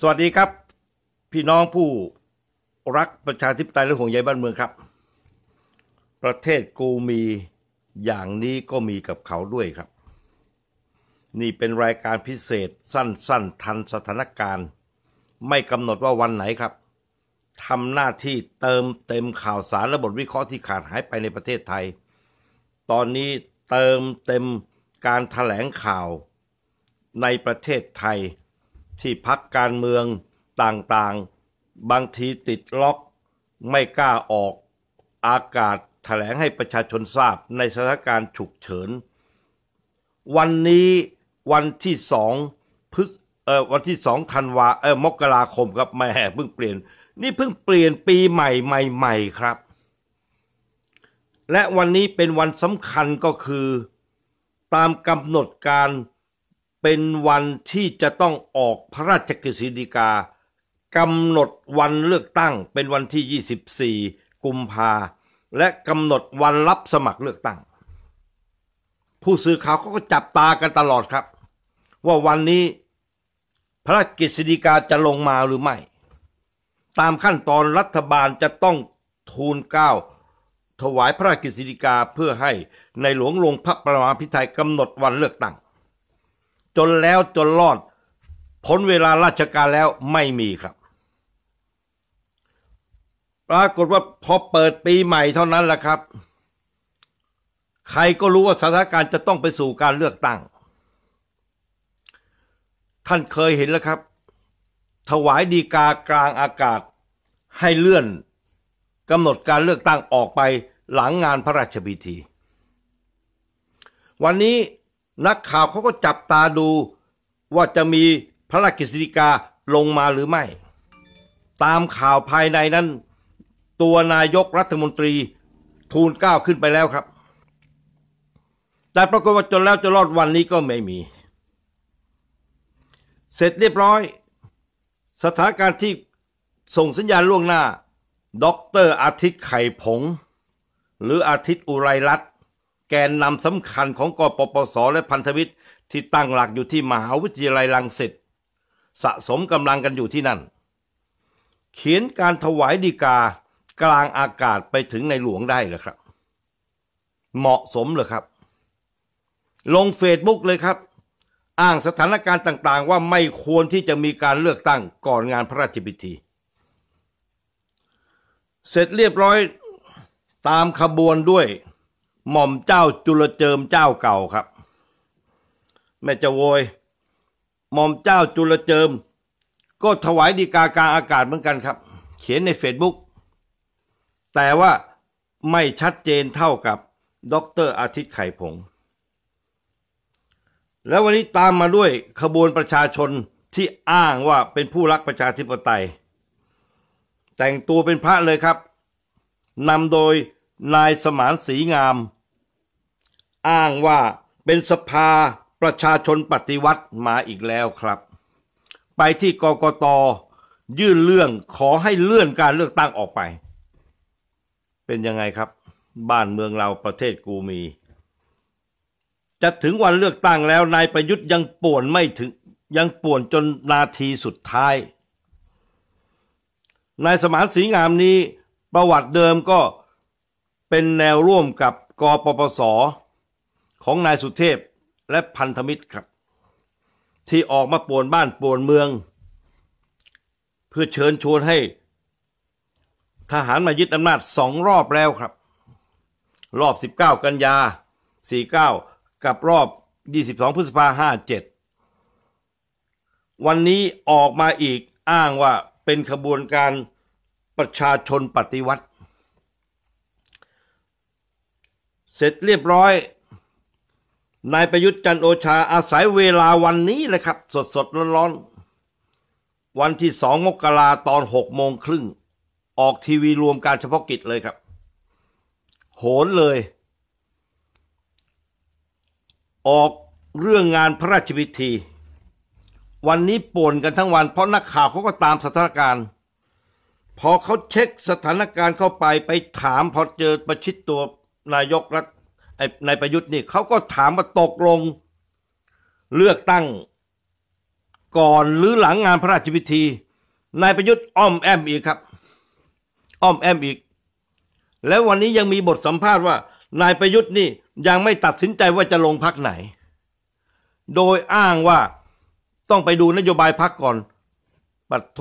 สวัสดีครับ พี่น้องผู้รักประชาธิปไตยและห่วงใยบ้านเมืองครับ ประเทศกูมีอย่างนี้ก็มีกับเขาด้วยครับ นี่เป็นรายการพิเศษสั้น ๆ ทันสถานการณ์ ไม่กำหนดว่าวันไหนครับทำหน้าที่เติมเต็มข่าวสารและบทวิเคราะห์ที่ขาดหายไปในประเทศไทย ตอนนี้เติมเต็มการถแถลงข่าวในประเทศไทยที่พักการเมืองต่างๆ บางทีติดล็อกไม่กล้าออกอากาศแถลงให้ประชาชนทราบในสถานการณ์ฉุกเฉิน วันนี้วันที่สองพฤษเอ่อวันที่สองธันวาเอ่อมกราคมครับแม่เพิ่งเปลี่ยน นี่เพิ่งเปลี่ยนปีใหม่ใหม่ใหม่ครับ และวันนี้เป็นวันสำคัญก็คือตามกำหนดการเป็นวันที่จะต้องออกพระราชกฤษฎีกากำหนดวันเลือกตั้ง เป็นวันที่ 24 กุมภาและกำหนดวันรับสมัครเลือกตั้ง ผู้สื่อข่าวเขาก็จับตากันตลอดครับ ว่าวันนี้พระกฤษฎีกาจะลงมาหรือไม่ ตามขั้นตอนรัฐบาลจะต้องทูลเก้าถวายพระกฤษฎีกาเพื่อให้ในหลวงลงพระประมาพิไทยกำหนดวันเลือกตั้งจนแล้วจนรอดพ้นเวลาราชการแล้วไม่มีครับ ปรากฏว่าพอเปิดปีใหม่เท่านั้นแหละครับ ใครก็รู้ว่าสถานการณ์จะต้องไปสู่การเลือกตั้ง ท่านเคยเห็นแล้วครับ ถวายดีกากลางอากาศให้เลื่อนกำหนดการเลือกตั้งออกไปหลังงานพระราชพิธี วันนี้นักข่าวเขาก็จับตาดูว่าจะมีพระราชกฤษฎีกาลงมาหรือไม่ ตามข่าวภายในนั้นตัวนายกรัฐมนตรีทูลก้าวขึ้นไปแล้วครับ แต่ปรากฏว่าจนแล้วจะรอดวันนี้ก็ไม่มี เสร็จเรียบร้อยสถานการณ์ที่ส่งสัญญาณล่วงหน้าด็อกเตอร์อาทิตย์ไข่ผงหรืออาทิตย์อุไรรัตนแกนนำสำคัญของกปปส และพันธมิตรที่ตั้งหลักอยู่ที่มหาวิทยาลัยลังสิตสะสมกำลังกันอยู่ที่นั่น เขียนการถวายดีกากลางอากาศไปถึงในหลวงได้หรือครับ เหมาะสมหรือครับ ลงเฟซบุ๊กเลยครับอ้างสถานการณ์ต่าง ๆ ว่าไม่ควรที่จะมีการเลือกตั้งก่อนงานพระราชพิธี เสร็จเรียบร้อยตามขบวนด้วยหม่อมเจ้าจุลเจิมเจ้าเก่าครับแม่จะโวยหม่อมเจ้าจุลเจิม ก็ถวายดีกากาอากาศเหมือนกันครับ เขียนในเฟซบุ๊กแต่ว่าไม่ชัดเจนเท่ากับด็อกเตอร์อาทิตย์ไข่ผง แล้ววันนี้ตามมาด้วยขบวนประชาชนที่อ้างว่าเป็นผู้รักประชาธิปไตย แต่งตัวเป็นพระเลยครับนำโดยนายสมานสีงามอ้างว่าเป็นสภาประชาชนปฏิวัติมาอีกแล้วครับ ไปที่กกตยื่นเรื่องขอให้เลื่อนการเลือกตั้งออกไป เป็นยังไงครับ บ้านเมืองเราประเทศกูมี จะถึงวันเลือกตั้งแล้วนายประยุทธ์ยังป่วนไม่ถึงยังป่วนจนนาทีสุดท้ายนายสมานสีงามนี้ประวัติเดิมก็เป็นแนวร่วมกับกปปสของนายสุเทพและพันธมิตร ครับ ที่ออกมาป่วนบ้านป่วนเมือง เพื่อเชิญชวนให้ ทหารมายึดอำนาจสองรอบแล้วครับ รอบ 19 กันยา 49 กับรอบ 22พฤษภา 57 วันนี้ออกมาอีกอ้างว่าเป็นขบวนการประชาชนปฏิวัติ เสร็จเรียบร้อยนายประยุทธ์จันโอชาอาศัยเวลาวันนี้แหละครับ สดสดร้อนๆ วันที่สองมกราตอนหกโมงครึ่ง ออกทีวีรวมการเฉพาะกิจเลยครับ โหนเลย ออกเรื่องงานพระราชพิธี วันนี้ป่นกันทั้งวัน เพราะนักข่าวเขาก็ตามสถานการณ์ พอเขาเช็คสถานการณ์เข้าไปไปถามพอเจอประชิดตัวนายกรัฐนายประยุทธ์นี่เขาก็ถามมาตกลงเลือกตั้งก่อนหรือหลังงานพระราชพิธี นายประยุทธ์อ้อมแอมอีกครับ อ้อมแอมอีก แล้ววันนี้ยังมีบทสัมภาษณ์ว่า นายประยุทธ์นี่ยังไม่ตัดสินใจว่าจะลงพักไหน โดยอ้างว่าต้องไปดูนโยบายพักก่อน ปัดโท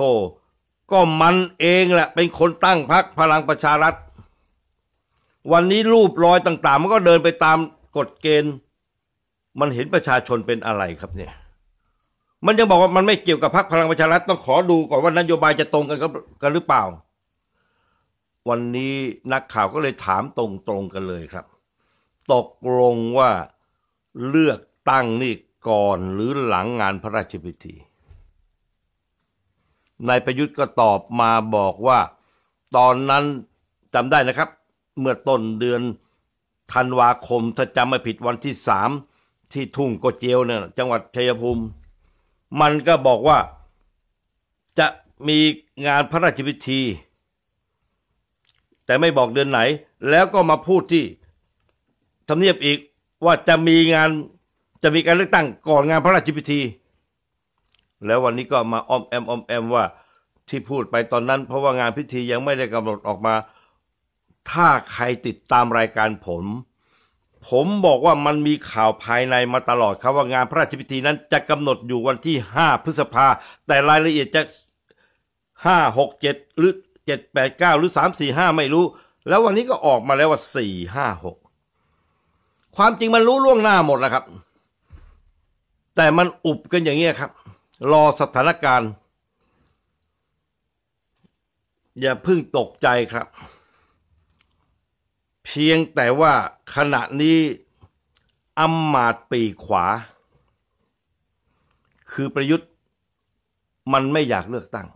ก็มันเองแหละเป็นคนตั้งพักพลังประชารัฐวันนี้รูปรอยต่างๆมันก็เดินไปตามกฎเกณฑ์ มันเห็นประชาชนเป็นอะไรครับเนี่ย มันยังบอกว่ามันไม่เกี่ยวกับพรรคพลังประชารัฐต้องขอดูก่อนว่านโยบายจะตรงกันกันหรือเปล่า วันนี้นักข่าวก็เลยถามตรงๆกันเลยครับ ตกลงว่าเลือกตั้งนี่ก่อนหรือหลังงานพระราชพิธี นายประยุทธ์ก็ตอบมาบอกว่าตอนนั้นจำได้นะครับเมื่อต้นเดือนธันวาคมถ้าจำไม่ผิดวันที่สามที่ทุ่งโกเจียวเนี่ยจังหวัดชัยภูมิ มันก็บอกว่าจะมีงานพระราชพิธี แต่ไม่บอกเดือนไหน แล้วก็มาพูดที่ทำเนียบอีกว่าจะมีงานจะมีการเลือกตั้งก่อนงานพระราชพิธี แล้ววันนี้ก็มาอ้อมแอมอ้อมแอมว่าที่พูดไปตอนนั้น เพราะว่างานพิธียังไม่ได้กำหนดออกมาถ้าใครติดตามรายการผม ผมบอกว่ามันมีข่าวภายในมาตลอดครับว่างานพระราชพิธีนั้นจะกำหนดอยู่วันที่ 5 พฤษภา แต่รายละเอียดจะ 5 6 7 หรือ 7 8 9 หรือ 3 4 5 ไม่รู้ แล้ววันนี้ก็ออกมาแล้วว่า 4 5 6 ความจริงมันรู้ล่วงหน้าหมดแล้วครับ แต่มันอุบกันอย่างนี้ครับ รอสถานการณ์ อย่าเพิ่งตกใจครับเพียงแต่ว่าขณะนี้อำมาตปีขวา คือประยุทธ์ มันไม่อยากเลือกตั้ง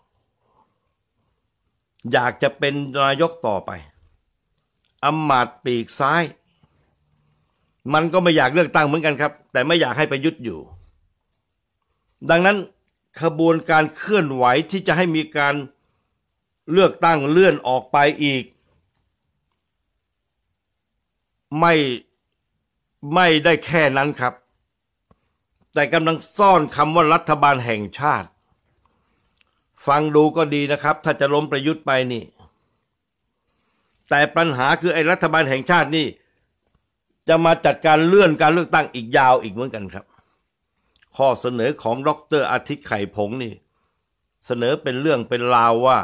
อยากจะเป็นนายกต่อไปอำมาตปีกซ้าย มันก็ไม่อยากเลือกตั้งเหมือนกันครับ แต่ไม่อยากให้ประยุทธ์อยู่ ดังนั้นขบวนการเคลื่อนไหวที่จะให้มีการเลือกตั้งเลื่อนออกไปอีกไม่ไม่ได้แค่นั้นครับ แต่กำลังซ่อนคำว่ารัฐบาลแห่งชาติ ฟังดูก็ดีนะครับ ถ้าจะล้มประยุทธ์ไปนี่แต่ปัญหาคือไอ้รัฐบาลแห่งชาตินี่ จะมาจัดการเลื่อนการเลือกตั้งอีกยาวอีกเหมือนกันครับ ข้อเสนอของดรอาทิตย์ไข่ผงนี่ เสนอเป็นเรื่องเป็นราวว่า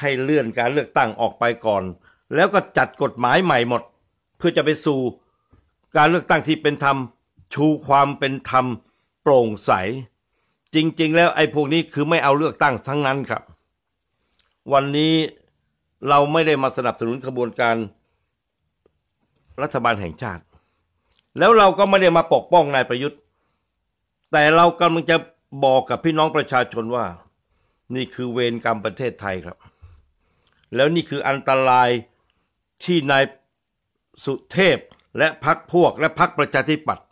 ให้เลื่อนการเลือกตั้งออกไปก่อน แล้วก็จัดกฎหมายใหม่หมดเพื่อจะไปสู่การเลือกตั้งที่เป็นธรรมชูความเป็นธรรมโปร่งใส จริง ๆ แล้วไอ้พวกนี้คือไม่เอาเลือกตั้งทั้งนั้นครับ วันนี้เราไม่ได้มาสนับสนุนขบวนการรัฐบาลแห่งชาติ แล้วเราก็ไม่ได้มาปกป้องนายประยุทธ์ แต่เรากำลังจะบอกกับพี่น้องประชาชนว่านี่คือเวรกรรมประเทศไทยครับ แล้วนี่คืออันตรายที่นายสุเทพและพักพวกและพักประชาธิปัตย์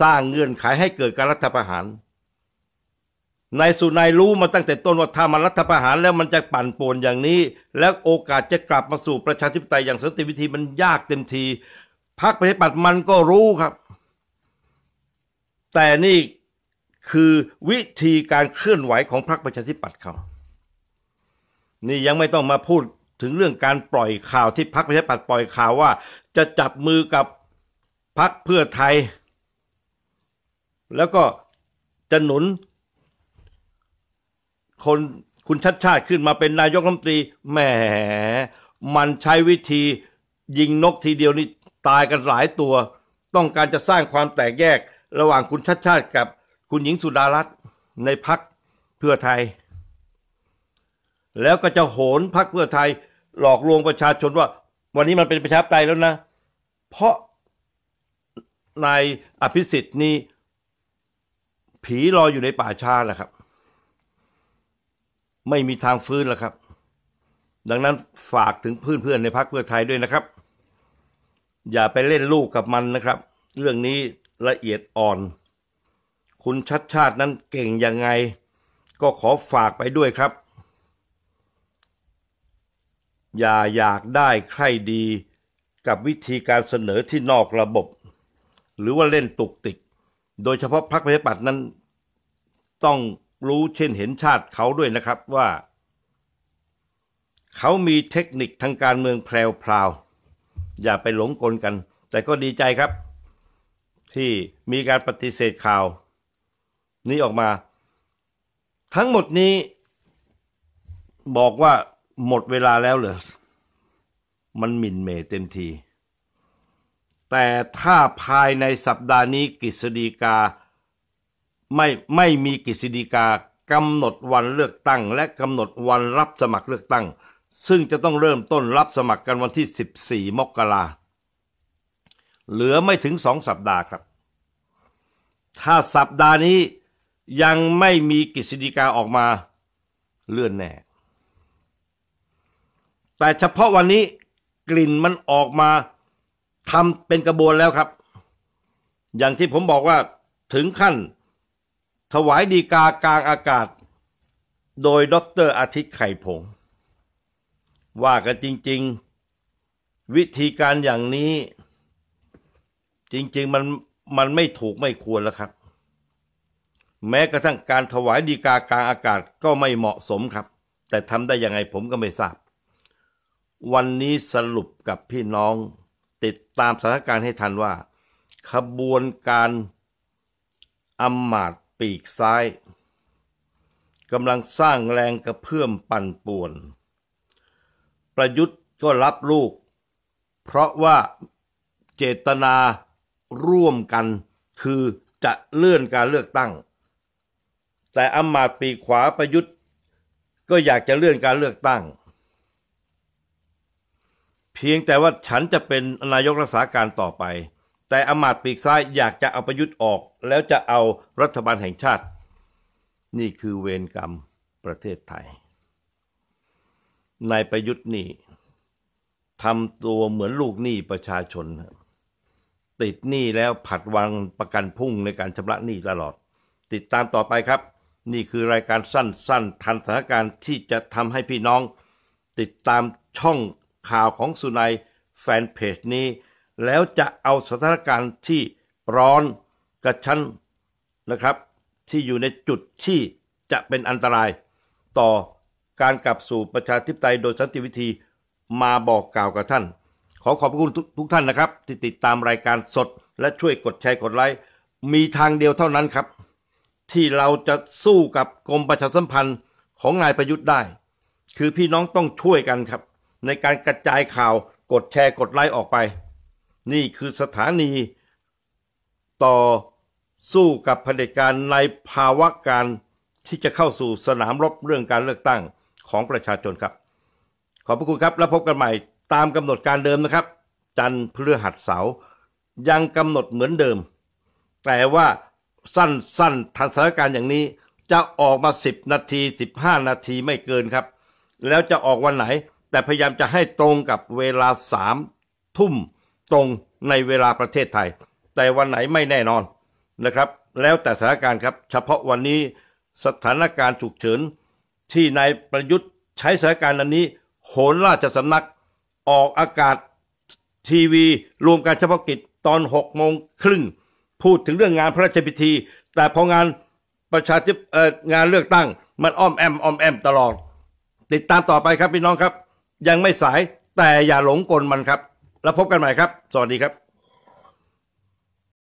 สร้างเงื่อนไขให้เกิดการรัฐประหารนายสุนายรู้มาตั้งแต่ต้นว่าถ้ามารัฐประหาร แล้วมันจะปั่นป่วนอย่างนี้ และโอกาสจะกลับมาสู่ประชาธิปไตยอย่างสันติวิธีมันยากเต็มทีพรรคประชาธิปัตย์มันก็รู้ครับ แต่นี่คือวิธีการเคลื่อนไหวของพรรคประชาธิปัตย์เขา นี่ยังไม่ต้องมาพูดถึงเรื่องการปล่อยข่าวที่พักประชาธิปัตย์ปล่อยข่าวว่าจะจับมือกับพักเพื่อไทย แล้วก็จะหนุนคนคุณชัดชาติขึ้นมาเป็นนายกรัฐมนตรีแหมมันใช้วิธียิงนกทีเดียวนี่ตายกันหลายตัว ต้องการจะสร้างความแตกแยกระหว่างคุณชัดชาติกับคุณหญิงสุดารัตน์ในพักเพื่อไทย แล้วก็จะโหนพักเพื่อไทยหลอกลวงประชาชนว่า วันนี้มันเป็นประชาธิปไตยแล้วนะ เพราะนายอภิสิทธิ์นี่ผีรออยู่ในป่าชาแหละครับ ไม่มีทางฟื้นแล้วครับ ดังนั้นฝากถึงเพื่อนๆในพรรคเพื่อไทยด้วยนะครับ อย่าไปเล่นลูกกับมันนะครับ เรื่องนี้ละเอียดอ่อน คุณชัดชาตินั้นเก่งยังไง ก็ขอฝากไปด้วยครับอย่าอยากได้ใครดีกับวิธีการเสนอที่นอกระบบ หรือว่าเล่นตุกติก โดยเฉพาะพรรคประชาธิปัตย์นั้น ต้องรู้เช่นเห็นชาติเขาด้วยนะครับว่า เขามีเทคนิคทางการเมืองแพรวพาวอย่าไปหลงกลกัน แต่ก็ดีใจครับ ที่มีการปฏิเสธข่าว นี้ออกมา ทั้งหมดนี้บอกว่าหมดเวลาแล้วเหรอ มันหมิ่นเมเต็มที แต่ถ้าภายในสัปดาห์นี้กฤษฎีกาไม่ไม่มีกฤษฎีกากำหนดวันเลือกตั้ง และกำหนดวันรับสมัครเลือกตั้ง ซึ่งจะต้องเริ่มต้นรับสมัครกันวันที่ 14 มกราเหลือไม่ถึงสองสัปดาห์ครับ ถ้าสัปดาห์นี้ยังไม่มีกฤษฎีกาออกมาเลื่อนแน่แต่เฉพาะวันนี้กลิ่นมันออกมาทำเป็นกระบวนแล้วครับ อย่างที่ผมบอกว่าถึงขั้น ถวายดีกากลางอากาศ โดยดรอาทิตย์ไข่ผงว่ากันจริง ๆ วิธีการอย่างนี้ จริง ๆมันมันไม่ถูกไม่ควรแล้วครับ แม้กระทั่งการถวายดีกากลางอากาศก็ไม่เหมาะสมครับ แต่ทำได้ยังไงผมก็ไม่ทราบวันนี้สรุปกับพี่น้องติดตามสถานการณ์ให้ทันว่า ขบวนการอำมาตปีกซ้ายกำลังสร้างแรงกระเพื่อมปั่นป่วน ประยุทธ์ก็รับลูก เพราะว่าเจตนาร่วมกันคือจะเลื่อนการเลือกตั้ง แต่อำมาตย์ปีกขวาประยุทธ์ ก็อยากจะเลื่อนการเลือกตั้งพียงแต่ว่าฉันจะเป็นนายกรักษาการต่อไป แต่อมาตย์ปีกซ้ายอยากจะเอาประยุทธ์ออก แล้วจะเอารัฐบาลแห่งชาติ นี่คือเวรกรรมประเทศไทย นายประยุทธ์นี่ทำตัวเหมือนลูกหนี้ประชาชน ติดหนี้แล้วผัดวางประกันพุ่งในการชำระหนี้ตลอด ติดตามต่อไปครับ นี่คือรายการสั้นๆทันสถานการณ์ที่จะทำให้พี่น้องติดตามช่องข่าวของสุนัยแฟนเพจนี้แล้วจะเอาสถานการณ์ที่ร้อนกระชั้น นะครับ ที่อยู่ในจุดที่จะเป็นอันตราย ต่อการกลับสู่ประชาธิปไตยโดยสันติวิธีมาบอกกล่าวกับท่าน ขอขอบคุณทุกท่านนะครับ ที่ติดตามรายการสดและช่วยกดแชร์กดไลค์มีทางเดียวเท่านั้นครับ ที่เราจะสู้กับกรมประชาสัมพันธ์ของนายประยุทธ์ได้ คือพี่น้องต้องช่วยกันครับในการกระจายข่าวกดแชร์ กดไลค์ออกไป นี่คือสถานี ต่อสู้กับเผด็จการในภาวะการที่จะเข้าสู่สนามรบเรื่องการเลือกตั้งของประชาชนครับ ขอบพระคุณครับ แล้วพบกันใหม่ตามกำหนดการเดิมนะครับ จันทร์พฤหัสเสาร์ยังกำหนดเหมือนเดิม แต่ว่าสั้นๆทันสถานการณ์อย่างนี้จะออกมา 10 นาที 15 นาทีไม่เกินครับ แล้วจะออกวันไหนแต่พยายามจะให้ตรงกับเวลาสามทุ่มตรงในเวลาประเทศไทย แต่วันไหนไม่แน่นอนนะครับ แล้วแต่สถานการณ์ครับ เฉพาะวันนี้สถานการณ์ฉุกเฉินที่นายประยุทธ์ใช้สถานการณ์นันนี้ โหนราชสำนักออกอากาศทีวีรวมการเฉพาะกิจตอนหกโมงครึ่งพูดถึงเรื่องงานพระราชพิธี แต่พองานประชาธิปงานเลือกตั้ง มันอ้อมแอมอ้อมแอมตลอดติดตามต่อไปครับพี่น้องครับยังไม่สายแต่อย่าหลงกลมันครับ แล้วพบกันใหม่ครับ สวัสดีครับ